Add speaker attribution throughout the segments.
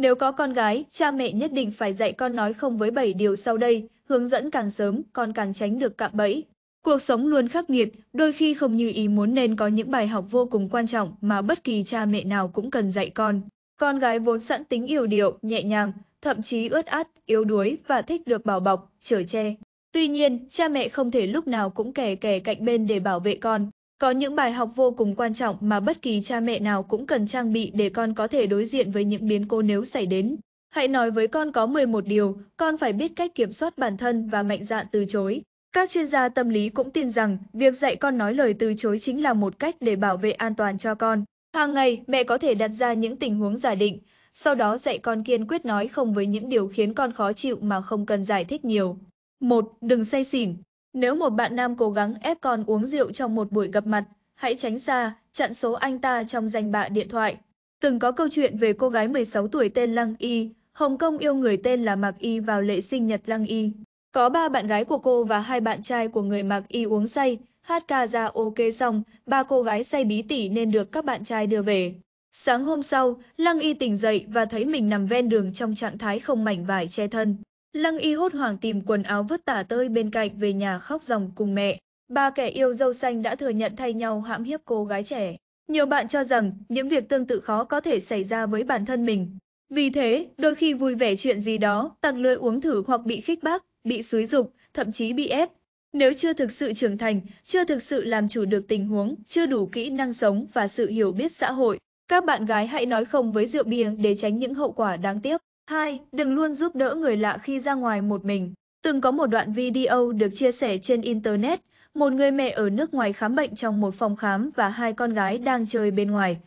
Speaker 1: Nếu có con gái, cha mẹ nhất định phải dạy con nói không với 7 điều sau đây, hướng dẫn càng sớm, con càng tránh được cạm bẫy. Cuộc sống luôn khắc nghiệt, đôi khi không như ý muốn nên có những bài học vô cùng quan trọng mà bất kỳ cha mẹ nào cũng cần dạy con. Con gái vốn sẵn tính yêu điệu, nhẹ nhàng, thậm chí ướt át, yếu đuối và thích được bảo bọc, chở che. Tuy nhiên, cha mẹ không thể lúc nào cũng kè kè cạnh bên để bảo vệ con. Có những bài học vô cùng quan trọng mà bất kỳ cha mẹ nào cũng cần trang bị để con có thể đối diện với những biến cố nếu xảy đến. Hãy nói với con có 11 điều, con phải biết cách kiểm soát bản thân và mạnh dạn từ chối. Các chuyên gia tâm lý cũng tin rằng việc dạy con nói lời từ chối chính là một cách để bảo vệ an toàn cho con. Hàng ngày, mẹ có thể đặt ra những tình huống giả định, sau đó dạy con kiên quyết nói không với những điều khiến con khó chịu mà không cần giải thích nhiều. 1. Đừng say xỉn nếu một bạn nam cố gắng ép con uống rượu trong một buổi gặp mặt, hãy tránh xa, chặn số anh ta trong danh bạ điện thoại. Từng có câu chuyện về cô gái 16 tuổi tên Lăng Y, Hồng Kông yêu người tên là Mạc Y vào lễ sinh nhật Lăng Y. Có ba bạn gái của cô và hai bạn trai của người Mạc Y uống say, hát ca ra ok xong, ba cô gái say bí tỉ nên được các bạn trai đưa về. Sáng hôm sau, Lăng Y tỉnh dậy và thấy mình nằm ven đường trong trạng thái không mảnh vải che thân. Lăng y hốt hoảng tìm quần áo vứt tả tơi bên cạnh về nhà khóc ròng cùng mẹ. Ba kẻ yêu dâu xanh đã thừa nhận thay nhau hãm hiếp cô gái trẻ. Nhiều bạn cho rằng những việc tương tự khó có thể xảy ra với bản thân mình. Vì thế, đôi khi vui vẻ chuyện gì đó, tăng lưỡi uống thử hoặc bị khích bác, bị xúi dục, thậm chí bị ép. Nếu chưa thực sự trưởng thành, chưa thực sự làm chủ được tình huống, chưa đủ kỹ năng sống và sự hiểu biết xã hội, các bạn gái hãy nói không với rượu bia để tránh những hậu quả đáng tiếc. 2. Đừng luôn giúp đỡ người lạ khi ra ngoài một mình. Từng có một đoạn video được chia sẻ trên Internet, một người mẹ ở nước ngoài khám bệnh trong một phòng khám và hai con gái đang chơi bên ngoài.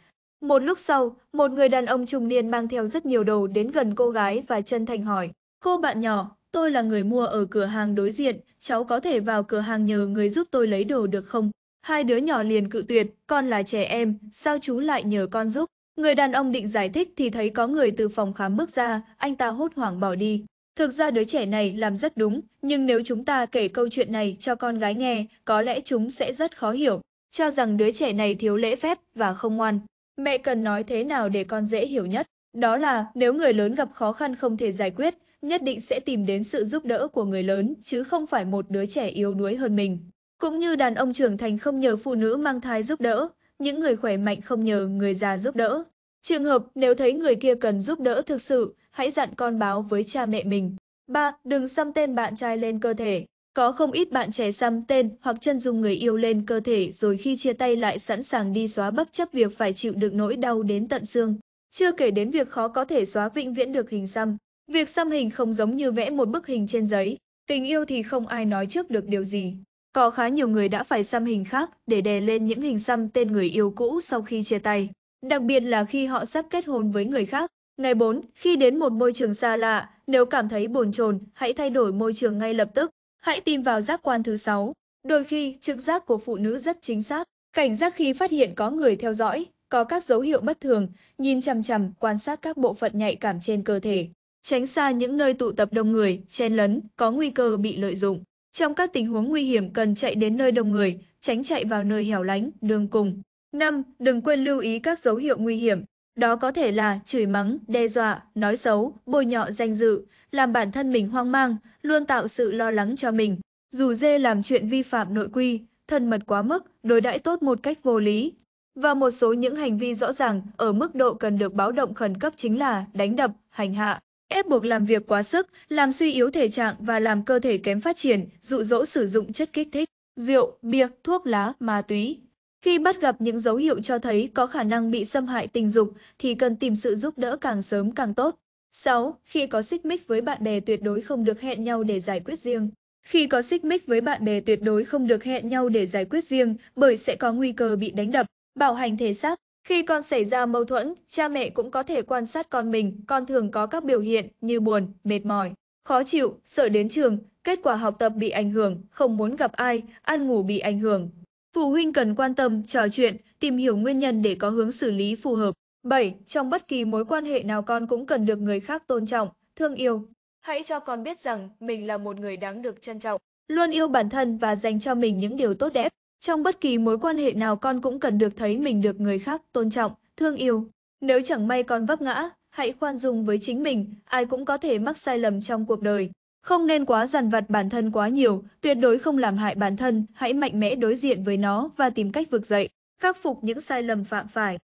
Speaker 1: Một lúc sau, một người đàn ông trung niên mang theo rất nhiều đồ đến gần cô gái và chân thành hỏi, Cô bạn nhỏ, tôi là người mua ở cửa hàng đối diện, cháu có thể vào cửa hàng nhờ người giúp tôi lấy đồ được không? Hai đứa nhỏ liền cự tuyệt, con là trẻ em, sao chú lại nhờ con giúp? Người đàn ông định giải thích thì thấy có người từ phòng khám bước ra, anh ta hốt hoảng bỏ đi. Thực ra đứa trẻ này làm rất đúng, nhưng nếu chúng ta kể câu chuyện này cho con gái nghe, có lẽ chúng sẽ rất khó hiểu, cho rằng đứa trẻ này thiếu lễ phép và không ngoan. Mẹ cần nói thế nào để con dễ hiểu nhất? Đó là nếu người lớn gặp khó khăn không thể giải quyết, nhất định sẽ tìm đến sự giúp đỡ của người lớn chứ không phải một đứa trẻ yếu đuối hơn mình. Cũng như đàn ông trưởng thành không nhờ phụ nữ mang thai giúp đỡ, những người khỏe mạnh không nhờ người già giúp đỡ. Trường hợp nếu thấy người kia cần giúp đỡ thực sự, hãy dặn con báo với cha mẹ mình. 3. Đừng xăm tên bạn trai lên cơ thể. Có không ít bạn trẻ xăm tên hoặc chân dung người yêu lên cơ thể rồi khi chia tay lại sẵn sàng đi xóa bất chấp việc phải chịu đựng nỗi đau đến tận xương. Chưa kể đến việc khó có thể xóa vĩnh viễn được hình xăm. Việc xăm hình không giống như vẽ một bức hình trên giấy. Tình yêu thì không ai nói trước được điều gì. Có khá nhiều người đã phải xăm hình khác để đè lên những hình xăm tên người yêu cũ sau khi chia tay, đặc biệt là khi họ sắp kết hôn với người khác. Ngày 4, khi đến một môi trường xa lạ, nếu cảm thấy bồn chồn, hãy thay đổi môi trường ngay lập tức. Hãy tìm vào giác quan thứ 6. Đôi khi, trực giác của phụ nữ rất chính xác. Cảnh giác khi phát hiện có người theo dõi, có các dấu hiệu bất thường, nhìn chằm chằm, quan sát các bộ phận nhạy cảm trên cơ thể. Tránh xa những nơi tụ tập đông người, chen lấn, có nguy cơ bị lợi dụng. Trong các tình huống nguy hiểm cần chạy đến nơi đông người, tránh chạy vào nơi hẻo lánh, đường cùng. 5. Đừng quên lưu ý các dấu hiệu nguy hiểm. Đó có thể là chửi mắng, đe dọa, nói xấu, bôi nhọ danh dự, làm bản thân mình hoang mang, luôn tạo sự lo lắng cho mình. Dù dê làm chuyện vi phạm nội quy, thân mật quá mức, đối đãi tốt một cách vô lý. Và một số những hành vi rõ ràng ở mức độ cần được báo động khẩn cấp chính là đánh đập, hành hạ ép buộc làm việc quá sức, làm suy yếu thể trạng và làm cơ thể kém phát triển, dụ dỗ sử dụng chất kích thích, rượu, bia, thuốc lá, ma túy. Khi bắt gặp những dấu hiệu cho thấy có khả năng bị xâm hại tình dục thì cần tìm sự giúp đỡ càng sớm càng tốt. 6. Khi có xích mích với bạn bè tuyệt đối không được hẹn nhau để giải quyết riêng. Khi có xích mích với bạn bè tuyệt đối không được hẹn nhau để giải quyết riêng bởi sẽ có nguy cơ bị đánh đập, bạo hành thể xác, khi con xảy ra mâu thuẫn, cha mẹ cũng có thể quan sát con mình, con thường có các biểu hiện như buồn, mệt mỏi, khó chịu, sợ đến trường, kết quả học tập bị ảnh hưởng, không muốn gặp ai, ăn ngủ bị ảnh hưởng. Phụ huynh cần quan tâm, trò chuyện, tìm hiểu nguyên nhân để có hướng xử lý phù hợp. 7. Trong bất kỳ mối quan hệ nào con cũng cần được người khác tôn trọng, thương yêu. Hãy cho con biết rằng mình là một người đáng được trân trọng, luôn yêu bản thân và dành cho mình những điều tốt đẹp. Trong bất kỳ mối quan hệ nào con cũng cần được thấy mình được người khác tôn trọng, thương yêu. Nếu chẳng may con vấp ngã, hãy khoan dung với chính mình, ai cũng có thể mắc sai lầm trong cuộc đời. Không nên quá dằn vặt bản thân quá nhiều, tuyệt đối không làm hại bản thân, hãy mạnh mẽ đối diện với nó và tìm cách vực dậy, khắc phục những sai lầm phạm phải.